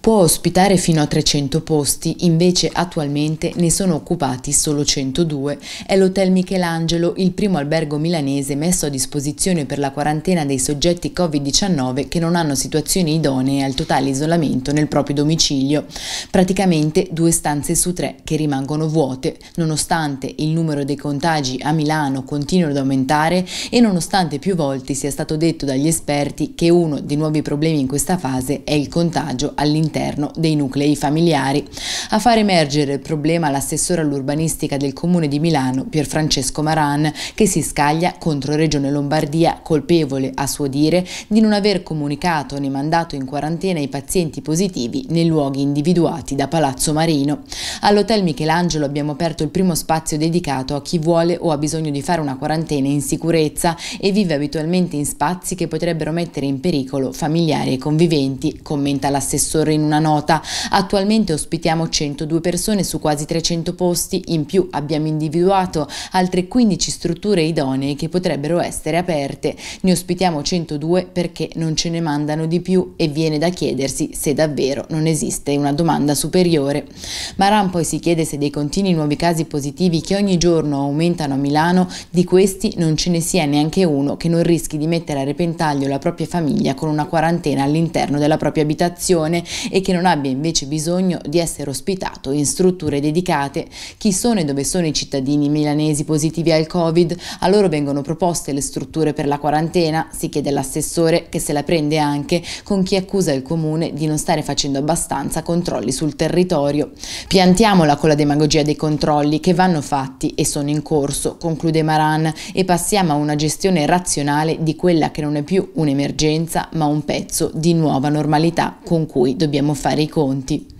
Può ospitare fino a 300 posti, invece attualmente ne sono occupati solo 102. È l'Hotel Michelangelo, il primo albergo milanese messo a disposizione per la quarantena dei soggetti Covid-19 che non hanno situazioni idonee al totale isolamento nel proprio domicilio. Praticamente due stanze su tre che rimangono vuote, nonostante il numero dei contagi a Milano continua ad aumentare e nonostante più volte sia stato detto dagli esperti che uno dei nuovi problemi in questa fase è il contagio all'interno all'interno dei nuclei familiari. A far emergere il problema l'assessore all'urbanistica del Comune di Milano, Pierfrancesco Maran, che si scaglia contro Regione Lombardia, colpevole, a suo dire, di non aver comunicato né mandato in quarantena i pazienti positivi nei luoghi individuati da Palazzo Marino. All'Hotel Michelangelo abbiamo aperto il primo spazio dedicato a chi vuole o ha bisogno di fare una quarantena in sicurezza e vive abitualmente in spazi che potrebbero mettere in pericolo familiari e conviventi, commenta l'assessore in in una nota. Attualmente ospitiamo 102 persone su quasi 300 posti, in più abbiamo individuato altre 15 strutture idonee che potrebbero essere aperte. Ne ospitiamo 102 perché non ce ne mandano di più e viene da chiedersi se davvero non esiste una domanda superiore. Maran poi si chiede se dei continui nuovi casi positivi che ogni giorno aumentano a Milano, di questi non ce ne sia neanche uno che non rischi di mettere a repentaglio la propria famiglia con una quarantena all'interno della propria abitazione e che non abbia invece bisogno di essere ospitato in strutture dedicate. Chi sono e dove sono i cittadini milanesi positivi al Covid? A loro vengono proposte le strutture per la quarantena, si chiede l'assessore che se la prende anche con chi accusa il comune di non stare facendo abbastanza controlli sul territorio. Piantiamola con la demagogia dei controlli che vanno fatti e sono in corso, conclude Maran, e passiamo a una gestione razionale di quella che non è più un'emergenza ma un pezzo di nuova normalità con cui dobbiamo dobbiamo fare i conti.